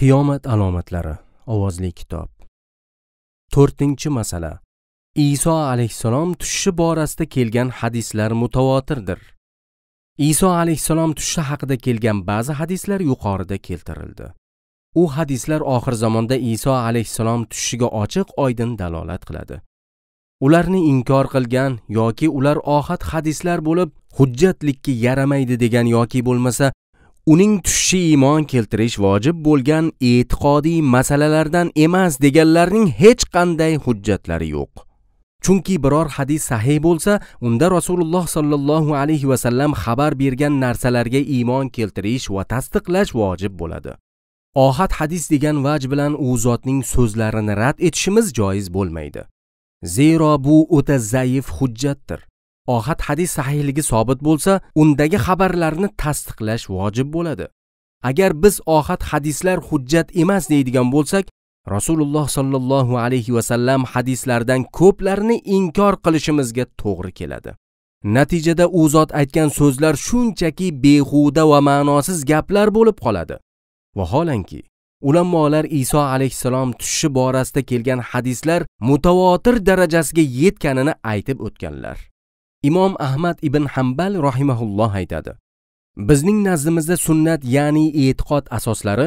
qiyomat alomatlari ovozli kitob to'rtinchi masala iso alayhissalom tushishi borasida kelgan hadislar mutavotirdir iso alayhissalom tushishi haqida kelgan ba'zi hadislar yuqorida keltirildi u hadislar oxir zamonda iso alayhissalom tushishiga ochiq oydin dalolat qiladi ularni inkor qilgan yoki ular ohad hadislar bo'lib hujjatlikka yaramaydi degan yoki bo'lmasa uning tushishi iymon keltirish vojib bo'lgan e'tiqodiy masalalardan emas deganlarning hech qanday hujjatlari yo'q chunki biror hadis sahih bo'lsa unda rasululloh sollallohu alayhi vasallam xabar bergan narsalarga iymon keltirish va tasdiqlash vojib bo'ladi ohat hadis degan vaj bilan u zotning so'zlarini rad etishimiz joiz bo'lmaydi zero bu o'ta zaif hujjatdir ohad hadis sahihligi sobit bo'lsa undagi xabarlarni tasdiqlash vojib bo'ladi agar biz ohad hadislar hujjat emas deydigan bo'lsak rasululloh sollallohu alayhi vasallam hadislardan ko'plarini inkor qilishimizga to'g'ri keladi natijada u zot aytgan so'zlar shunchaki behuda va ma'nosiz gaplar bo'lib qoladi vaholanki ulamolar iso alayhissalom tushishi borasida kelgan hadislar mutavotir darajasiga yetganini aytib o'tganlar imom ahmad ibn hambal rohimaulloh aytadi bizning nazdimizda sunnat ya'ni e'tiqod asoslari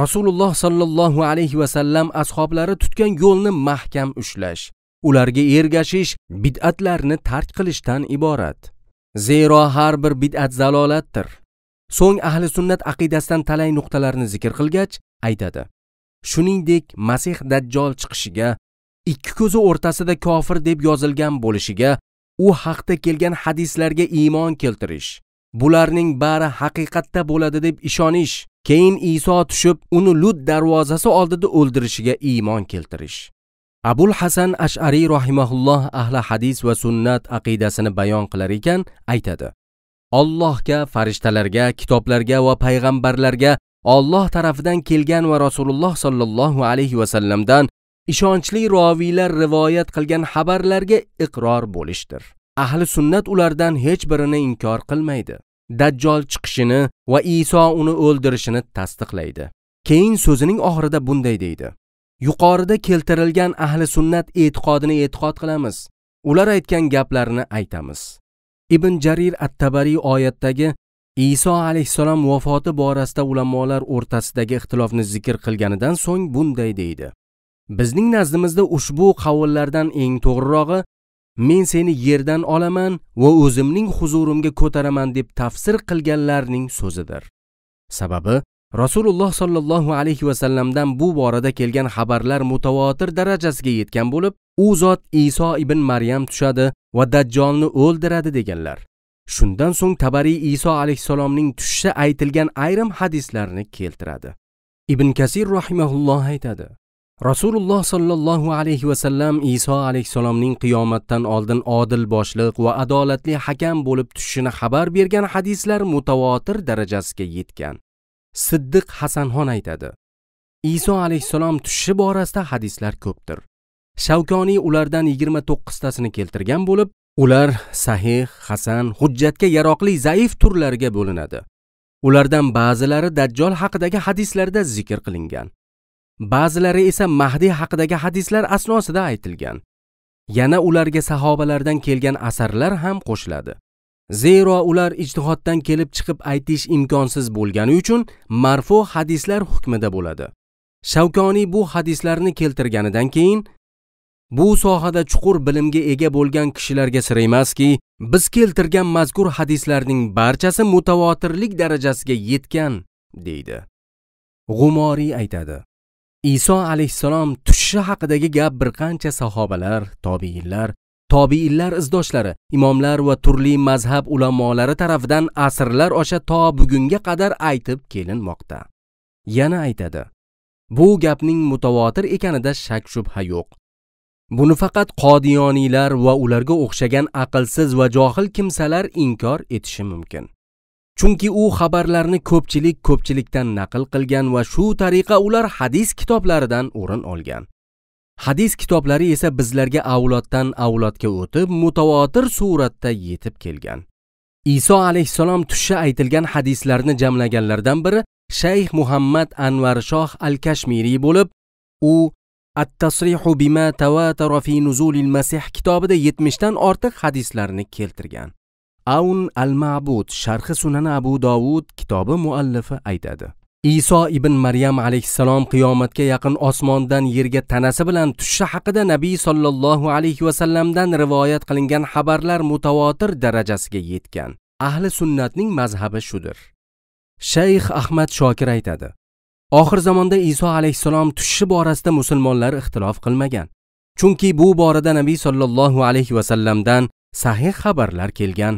rasululloh sollallohu alayhi vasallam ashoblari tutgan yo'lni mahkam ushlash ularga ergashish bid'atlarni tark qilishdan iborat zero har bir bid'at zalolatdir so'ng ahli sunnat aqidasidan talay nuqtalarni zikr qilgach aytadi shuningdek masih dajjol chiqishiga ikki ko'zi o'rtasida kofir deb yozilgan bo'lishiga u haqda kelgan hadislarga iymon keltirish bularning bari haqiqatda bo'ladi deb ishonish keyin iso tushib uni lut darvozasi oldida o'ldirishiga iymon keltirish abul hasan ashariy rohimaulloh ahli hadis va sunnat aqidasini bayon qilar ekan aytadi ollohga farishtalarga kitoblarga va payg'ambarlarga Alloh tarafidan kelgan va Rasululloh sollallohu alayhi va sallamdan ishonchli roviylar rivoyat qilgan xabarlarga iqror bo'lishdir ahli sunnat ulardan hech birini inkor qilmaydi dajjol chiqishini va iso uni o'ldirishini tasdiqlaydi keyin so'zining oxirida bunday deydi yuqorida keltirilgan ahli sunnat e'tiqodini e'tiqod qilamiz ular aytgan gaplarni aytamiz ibn jarir at tabariy oyatdagi iso alayhissalom vafoti borasida ulamolar o'rtasidagi ixtilofni zikr qilganidan so'ng bunday deydi bizning nazdimizda ushbu qavllardan eng to'g'rirog'i men seni yerdan olaman va o'zimning huzurimga ko'taraman deb tafsir qilganlarning so'zidir sababi rasululloh sollallohu alayhi vasallamdan bu borada kelgan xabarlar mutavotir darajasiga yetgan bo'lib u zot iso ibn maryam tushadi va dajjolni o'ldiradi deganlar shundan so'ng tabariy iso alayhissalomning tushishi aytilgan ayrim hadislarni keltiradi ibn kasir rahimahulloh aytadi rasululloh sollallohu alayhi vasallam iso alayhissalomning qiyomatdan oldin odil boshliq va adolatli hakam bo'lib tushishini xabar bergan hadislar mutavotir darajasiga yetgan siddiq hasanxon aytadi iso alayhissalom tushishi borasida hadislar ko'pdir shavkoniy ulardan yigirma to'qqiztasini keltirgan bo'lib ular sahih hasan hujjatga yaroqli zaif turlarga bo'linadi ulardan ba'zilari dajjol haqidagi hadislarda zikr qilingan ba'zilari esa Mahdi haqidagi hadislar asnosida aytilgan yana ularga sahobalardan kelgan asarlar ham qo'shiladi zero ular ijtihoddan kelib chiqib aytish imkonsiz bo'lgani uchun marfu hadislar hukmida bo'ladi shavkoniy bu hadislarni keltirganidan keyin bu sohada chuqur bilimga ega bo'lgan kishilarga sir emaski biz keltirgan mazkur hadislarning barchasi mutavotirlik darajasiga yetgan deydi g'umoriy aytadi iso alayhissalom tushishi haqidagi gap bir qancha sahobalar tobiinlar tobiinlar izdoshlari imomlar va turli mazhab ulamolari tarafidan asrlar osha to bugunga qadar aytib kelinmoqda yana aytadi bu gapning mutavotir ekanida shak shubha yo'q buni faqat qodiyoniylar va ularga o'xshagan aqlsiz va johil kimsalar inkor etishi mumkin chunki u xabarlarni ko'pchilik ko'pchilikdan naql qilgan va shu tariqa ular hadis kitoblaridan o'rin olgan hadis kitoblari esa bizlarga avloddan avlodga o'tib mutavotir suratda yetib kelgan iso alayhissalom tushi aytilgan hadislarni jamlaganlardan biri shayx muhammad shoh al kashmiriy bo'lib u at tasrihu bima tavatara fi nuzulil masih kitobida 70 dan ortiq hadislarni keltirgan Aun al ma'bud sharhi sunani abu dovud kitobi muallifi aytadi iso ibn maryam alayhissalom qiyomatga yaqin osmondan yerga tanasi bilan tushishi haqida nabiy sollallohu alayhi vasallamdan rivoyat qilingan xabarlar mutavotir darajasiga yetgan ahli sunnatning mazhabi shudir shayx ahmad shokir aytadi oxir zamonda iso alayhissalom tushishi borasida musulmonlar ixtilof qilmagan chunki bu borada nabiy sollallohu alayhi vasallamdan sahih xabarlar kelgan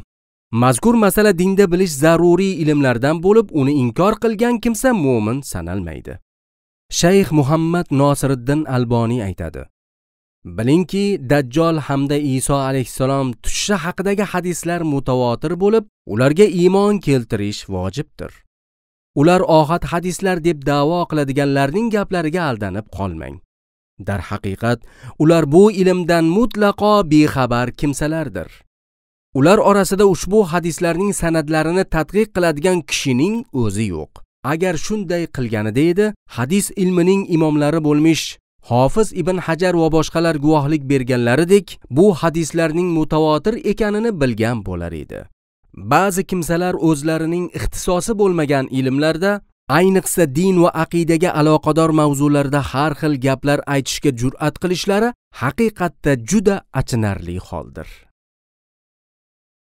mazkur masala dinda bilish zaruriy ilmlardan bo'lib uni inkor qilgan kimsa mu'min sanalmaydi shayx muhammad nosiriddin Alboni aytadi bilingki dajjol hamda iso alayhisalom tushishi haqidagi hadislar mutawatir bo'lib ularga iymon keltirish vojibdir ular oxat hadislar deb da'vo qiladiganlarning gaplariga aldanib qolmang Dar haqiqat, ular bu ilmdan mutlaqo bexabar kimsalardir ular orasida ushbu hadislarning sanadlarini tadqiq qiladigan kishining o'zi yo'q agar shunday qilganida edi hadis ilmining imomlari bo'lmish hofiz ibn hajar va boshqalar guvohlik berganlaridek bu hadislarning mutawatir ekanini bilgan bo'lar edi ba'zi kimsalar o'zlarining ixtisosi bo'lmagan ilmlarda ayniqsa din va aqidaga aloqador mavzularda har xil gaplar aytishga jur'at qilishlari haqiqatda juda achinarli holdir